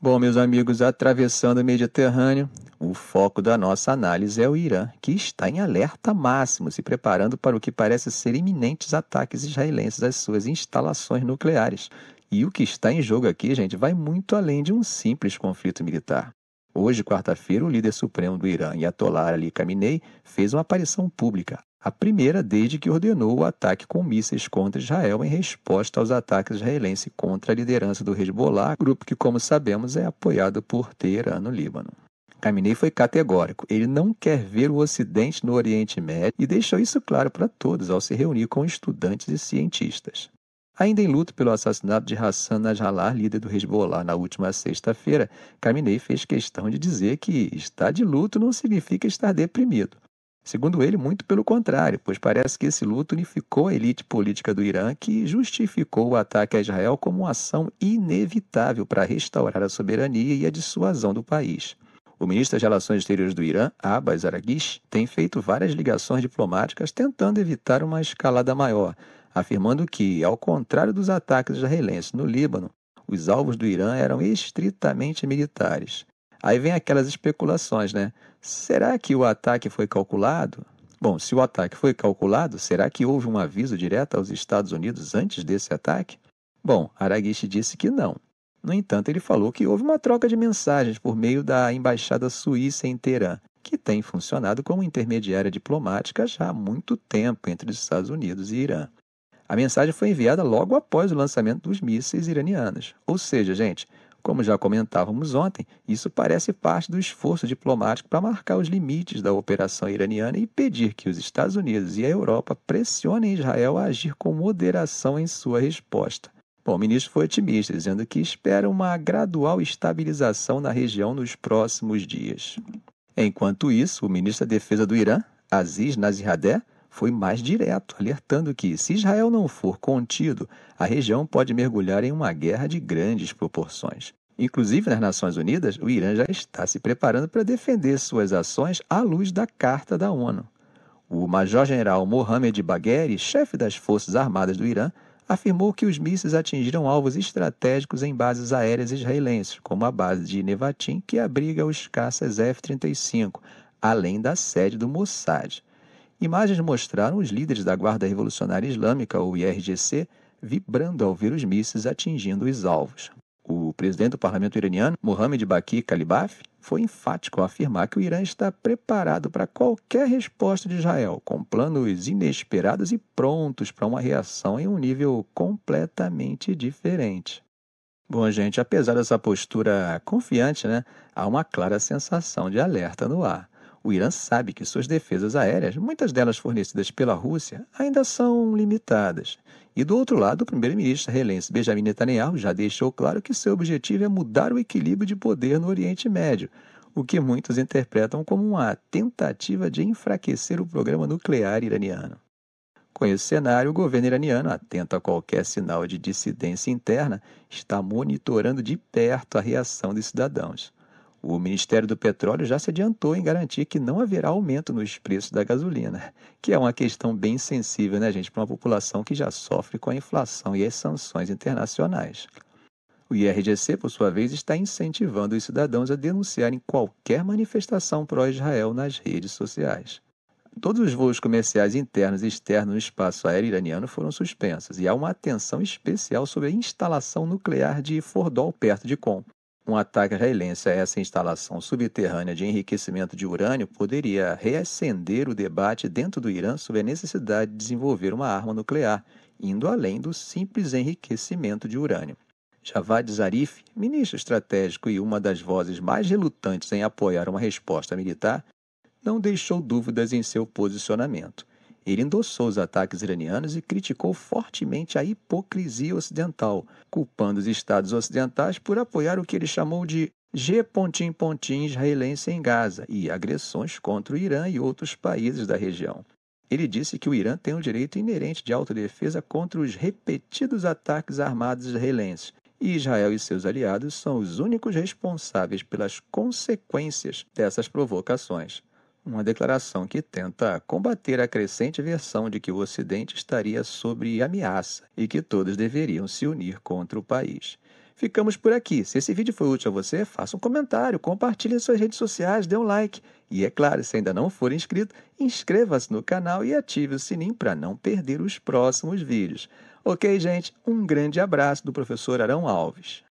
Bom, meus amigos, atravessando o Mediterrâneo, o foco da nossa análise é o Irã, que está em alerta máximo, se preparando para o que parece ser iminentes ataques israelenses às suas instalações nucleares. E o que está em jogo aqui, gente, vai muito além de um simples conflito militar. Hoje, quarta-feira, o líder supremo do Irã, Ayatollah Ali Khamenei, fez uma aparição pública a primeira desde que ordenou o ataque com mísseis contra Israel em resposta aos ataques israelenses contra a liderança do Hezbollah, grupo que, como sabemos, é apoiado por Teherã, no Líbano. Caminei foi categórico. Ele não quer ver o Ocidente no Oriente Médio e deixou isso claro para todos ao se reunir com estudantes e cientistas. Ainda em luto pelo assassinato de Hassan Najalar, líder do Hezbollah, na última sexta-feira, Caminei fez questão de dizer que estar de luto não significa estar deprimido. Segundo ele, muito pelo contrário, pois parece que esse luto unificou a elite política do Irã, que justificou o ataque a Israel como uma ação inevitável para restaurar a soberania e a dissuasão do país. O ministro das Relações Exteriores do Irã, Abbas Araghchi, tem feito várias ligações diplomáticas tentando evitar uma escalada maior, afirmando que, ao contrário dos ataques israelenses no Líbano, os alvos do Irã eram estritamente militares. Aí vem aquelas especulações, né? Será que o ataque foi calculado? Bom, se o ataque foi calculado, será que houve um aviso direto aos Estados Unidos antes desse ataque? Bom, Aragishi disse que não. No entanto, ele falou que houve uma troca de mensagens por meio da embaixada suíça em Teerã, que tem funcionado como intermediária diplomática já há muito tempo entre os Estados Unidos e Irã. A mensagem foi enviada logo após o lançamento dos mísseis iranianos. Ou seja, gente, como já comentávamos ontem, isso parece parte do esforço diplomático para marcar os limites da operação iraniana e pedir que os Estados Unidos e a Europa pressionem Israel a agir com moderação em sua resposta. Bom, o ministro foi otimista, dizendo que espera uma gradual estabilização na região nos próximos dias. Enquanto isso, o ministro da Defesa do Irã, Aziz Naziradeh, foi mais direto, alertando que, se Israel não for contido, a região pode mergulhar em uma guerra de grandes proporções. Inclusive, nas Nações Unidas, o Irã já está se preparando para defender suas ações à luz da Carta da ONU. O major-general Mohamed Bagheri, chefe das Forças Armadas do Irã, afirmou que os mísseis atingiram alvos estratégicos em bases aéreas israelenses, como a base de Nevatim, que abriga os caças F-35, além da sede do Mossad. Imagens mostraram os líderes da Guarda Revolucionária Islâmica, ou IRGC, vibrando ao ver os mísseis atingindo os alvos presidente do parlamento iraniano, Mohamed Baki Kalibaf, foi enfático ao afirmar que o Irã está preparado para qualquer resposta de Israel, com planos inesperados e prontos para uma reação em um nível completamente diferente. Bom, gente, apesar dessa postura confiante, né, há uma clara sensação de alerta no ar. O Irã sabe que suas defesas aéreas, muitas delas fornecidas pela Rússia, ainda são limitadas e do outro lado, o primeiro-ministro reelense Benjamin Netanyahu já deixou claro que seu objetivo é mudar o equilíbrio de poder no Oriente Médio, o que muitos interpretam como uma tentativa de enfraquecer o programa nuclear iraniano. Com esse cenário, o governo iraniano, atento a qualquer sinal de dissidência interna, está monitorando de perto a reação dos cidadãos. O Ministério do Petróleo já se adiantou em garantir que não haverá aumento nos preços da gasolina, que é uma questão bem sensível, né, gente, para uma população que já sofre com a inflação e as sanções internacionais. O IRGC, por sua vez, está incentivando os cidadãos a denunciarem qualquer manifestação pró-Israel nas redes sociais. Todos os voos comerciais internos e externos no espaço aéreo iraniano foram suspensos e há uma atenção especial sobre a instalação nuclear de Fordol perto de Qom, um ataque israelense a essa instalação subterrânea de enriquecimento de urânio poderia reacender o debate dentro do Irã sobre a necessidade de desenvolver uma arma nuclear, indo além do simples enriquecimento de urânio. Javad Zarif, ministro estratégico e uma das vozes mais relutantes em apoiar uma resposta militar, não deixou dúvidas em seu posicionamento. Ele endossou os ataques iranianos e criticou fortemente a hipocrisia ocidental, culpando os estados ocidentais por apoiar o que ele chamou de G. Pontin Pontin israelense em Gaza e agressões contra o Irã e outros países da região. Ele disse que o Irã tem o um direito inerente de autodefesa contra os repetidos ataques armados israelenses, e Israel e seus aliados são os únicos responsáveis pelas consequências dessas provocações uma declaração que tenta combater a crescente versão de que o Ocidente estaria sob ameaça e que todos deveriam se unir contra o país. Ficamos por aqui. Se esse vídeo foi útil a você, faça um comentário, compartilhe em suas redes sociais, dê um like. E é claro, se ainda não for inscrito, inscreva-se no canal e ative o sininho para não perder os próximos vídeos. Ok, gente? Um grande abraço do professor Arão Alves.